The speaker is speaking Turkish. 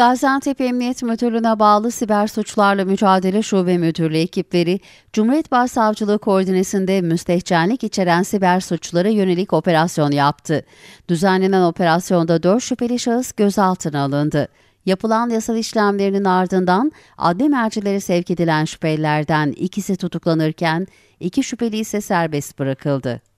Gaziantep Emniyet Müdürlüğü'ne bağlı Siber Suçlarla Mücadele Şube Müdürlüğü ekipleri, Cumhuriyet Başsavcılığı koordinesinde müstehcenlik içeren siber suçlara yönelik operasyon yaptı. Düzenlenen operasyonda 4 şüpheli şahıs gözaltına alındı. Yapılan yasal işlemlerinin ardından adli mercilere sevk edilen şüphelilerden ikisi tutuklanırken iki şüpheli ise serbest bırakıldı.